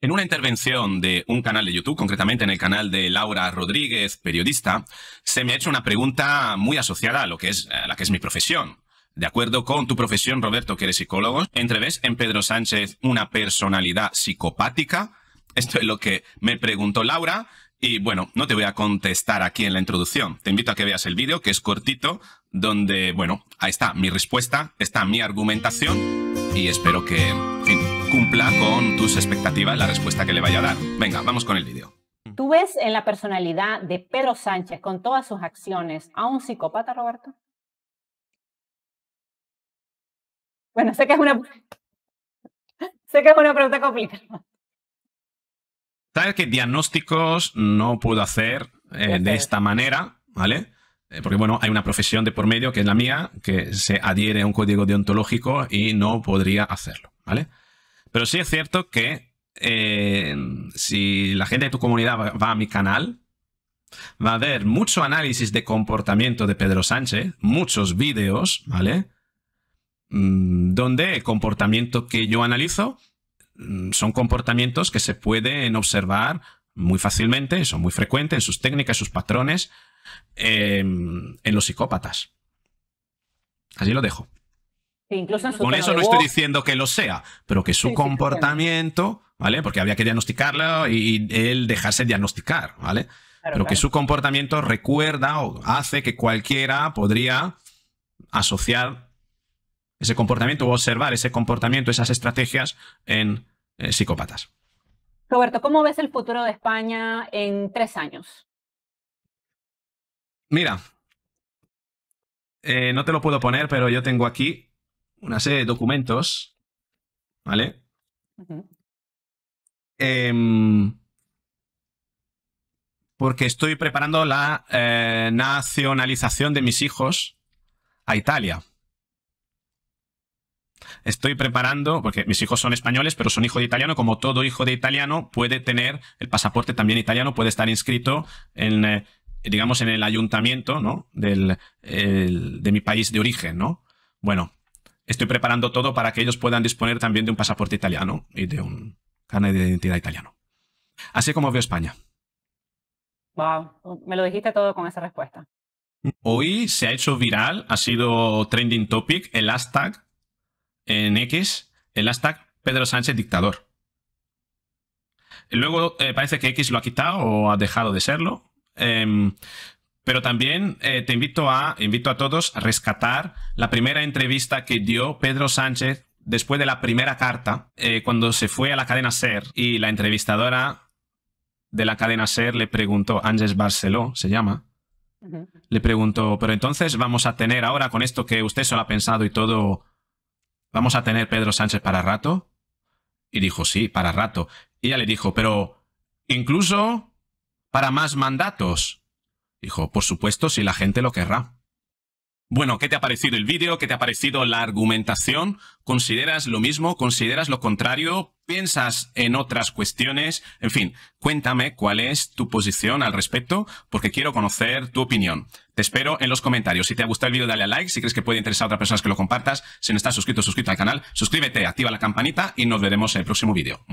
En una intervención de un canal de YouTube, concretamente en el canal de Laura Rodríguez, periodista, se me ha hecho una pregunta muy asociada a lo que es, la que es mi profesión. De acuerdo con tu profesión, Roberto, que eres psicólogo, ¿entreves en Pedro Sánchez una personalidad psicopática? Esto es lo que me preguntó Laura y bueno, no te voy a contestar aquí en la introducción. Te invito a que veas el vídeo, que es cortito, donde, bueno, ahí está mi respuesta, está mi argumentación y espero que, cumpla con tus expectativas la respuesta que le vaya a dar. Venga, vamos con el vídeo. ¿Tú ves en la personalidad de Pedro Sánchez con todas sus acciones a un psicópata, Roberto? Bueno, sé que es una, sé que es una pregunta complicada. Sabes que diagnósticos no puedo hacer eh, de esta manera, ¿vale? Eh, porque bueno, hay una profesión de por medio, que es la mía, que se adhiere a un código deontológico y no podría hacerlo, ¿vale? Pero sí es cierto que eh, si la gente de tu comunidad va a mi canal, va a haber mucho análisis de comportamiento de Pedro Sánchez, muchos vídeos, ¿vale? Mm, donde el comportamiento que yo analizo mm, son comportamientos que se pueden observar muy fácilmente, son muy frecuentes en sus técnicas, sus patrones, Em, en los psicópatas. Así lo dejo. Con eso no estoy diciendo que lo sea, pero que su comportamiento, ¿vale? Porque había que diagnosticarlo y, él dejarse diagnosticar, ¿vale? pero que su comportamiento recuerda o hace que cualquiera podría asociar ese comportamiento o observar ese comportamiento, esas estrategias en eh, psicópatas. Roberto, ¿cómo ves el futuro de España en tres años? Mira, eh, no te lo puedo poner, pero yo tengo aquí una serie de documentos, ¿vale? Em, porque estoy preparando la eh, nacionalización de mis hijos a Italia. Estoy preparando, porque mis hijos son españoles, pero son hijo de italiano, como todo hijo de italiano puede tener el pasaporte también italiano, puede estar inscrito en, eh, digamos, en el ayuntamiento, ¿no? de mi país de origen, ¿no? Bueno, estoy preparando todo para que ellos puedan disponer también de un pasaporte italiano y de un carnet de identidad italiano. Así como veo España. Wow, me lo dijiste todo con esa respuesta. Hoy se ha hecho viral, ha sido trending topic, el hashtag en X, el hashtag Pedro Sánchez dictador. Luego eh, parece que X lo ha quitado o ha dejado de serlo, Em, pero también eh, te invito a, invito a todos a rescatar la primera entrevista que dio Pedro Sánchez después de la primera carta, eh, cuando se fue a la cadena SER y la entrevistadora de la cadena SER le preguntó, Ángeles Barceló se llama, le preguntó, pero entonces vamos a tener ahora con esto que usted solo ha pensado y todo, vamos a tener Pedro Sánchez para rato. Y dijo, sí, para rato. Y ella le dijo, pero incluso para más mandatos. Dijo, por supuesto, si la gente lo querrá. Bueno, ¿qué te ha parecido el vídeo? ¿Qué te ha parecido la argumentación? ¿Consideras lo mismo? ¿Consideras lo contrario? ¿Piensas en otras cuestiones? En fin, cuéntame cuál es tu posición al respecto, porque quiero conocer tu opinión. Te espero en los comentarios. Si te ha gustado el vídeo, dale a like. Si crees que puede interesar a otras personas que lo compartas, si no estás suscrito, suscríbete al canal, suscríbete, activa la campanita y nos veremos en el próximo vídeo.